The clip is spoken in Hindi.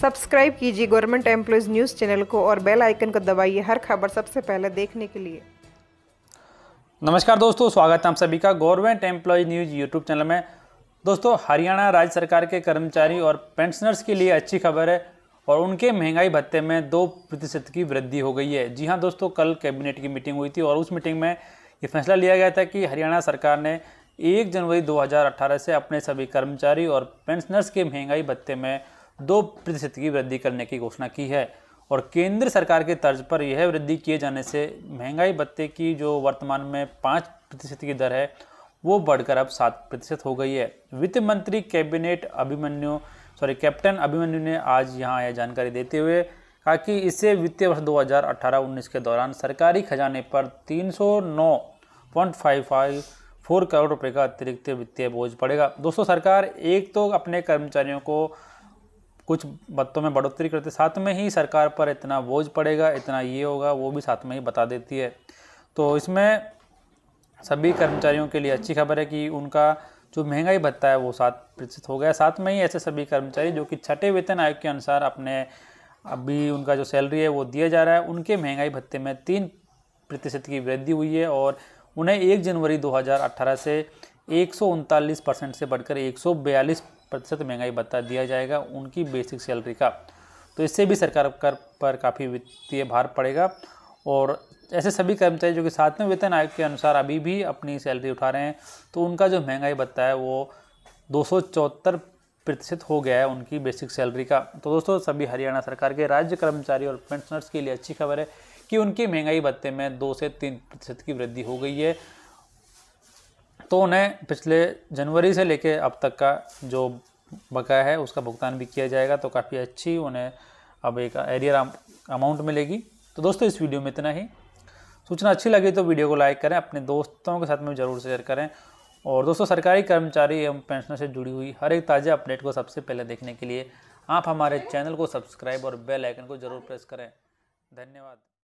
सब्सक्राइब कीजिए गवर्नमेंट एम्प्लॉयज़ न्यूज़ चैनल को और बेल आइकन को दबाइए हर खबर सबसे पहले देखने के लिए नमस्कार दोस्तों स्वागत है आप सभी का government employ news YouTube channel में दोस्तों हरियाणा राज्य सरकार के कर्मचारी और पेंशनर्स के लिए अच्छी खबर है और उनके महंगाई भत्ते में दो प्रतिशत की वृद्धि हो गई है जी हाँ दोस्तों कल कैबिनेट की मीटिंग हुई थी और उस मीटिंग में ये फैसला लिया गया था कि हरियाणा सरकार ने एक जनवरी 2018 से अपने सभी कर्मचारी और पेंशनर्स के महंगाई भत्ते में दो प्रतिशत की वृद्धि करने की घोषणा की है और केंद्र सरकार के तर्ज पर यह वृद्धि किए जाने से महंगाई भत्ते की जो वर्तमान में पाँच प्रतिशत की दर है वो बढ़कर अब सात प्रतिशत हो गई है वित्त मंत्री cabinet Abhimanyu sorry captain Abhimanyu ने आज यहाँ यह जानकारी देते हुए कहा कि इससे वित्तीय वर्ष 2018-19 के दौरान सरकारी खजाने पर 309.55 फोर करोड़ रुपए का अतिरिक्त वित्तीय बोझ पड़ेगा दोस्तों सरकार एक तो अपने कर्मचारियों को कुछ भत्तों में बढ़ोतरी करते साथ में ही सरकार पर इतना बोझ पड़ेगा इतना ये होगा वो भी साथ में ही बता देती है तो इसमें सभी कर्मचारियों के लिए अच्छी खबर है कि उनका जो महंगाई भत्ता है वो सात प्रतिशत हो गया साथ में ही ऐसे सभी कर्मचारी जो कि छठे वेतन आयोग के अनुसार अपने अभी उनका जो सैलरी है वो दिया जा रहा है उनके महंगाई भत्ते में तीन प्रतिशत की वृद्धि हुई है और उन्हें एक जनवरी 2018 से एक परसेंट से बढ़कर एक प्रतिशत महंगाई भत्ता दिया जाएगा उनकी बेसिक सैलरी का तो इससे भी सरकार कर पर काफ़ी वित्तीय भार पड़ेगा और ऐसे सभी कर्मचारी जो कि सातवें वेतन आयोग के अनुसार अभी भी अपनी सैलरी उठा रहे हैं तो उनका जो महंगाई भत्ता है वो दो प्रतिशत हो गया है उनकी बेसिक सैलरी का तो दोस्तों सभी हरियाणा सरकार के राज्य कर्मचारी और पेंशनर्स के लिए अच्छी खबर है कि उनके महंगाई भत्ते में दो से तीन प्रतिशत की वृद्धि हो गई है तो उन्हें पिछले जनवरी से लेके अब तक का जो बकाया है उसका भुगतान भी किया जाएगा तो काफ़ी अच्छी उन्हें अब एक एरियर अमाउंट मिलेगी तो दोस्तों इस वीडियो में इतना ही सूचना अच्छी लगी तो वीडियो को लाइक करें अपने दोस्तों के साथ में ज़रूर शेयर करें और दोस्तों सरकारी कर्मचारी एवं पेंशनर से जुड़ी हुई हर एक ताज़ा अपडेट को सबसे पहले देखने के लिए आप हमारे चैनल को सब्सक्राइब और बेल आइकन को ज़रूर प्रेस करें धन्यवाद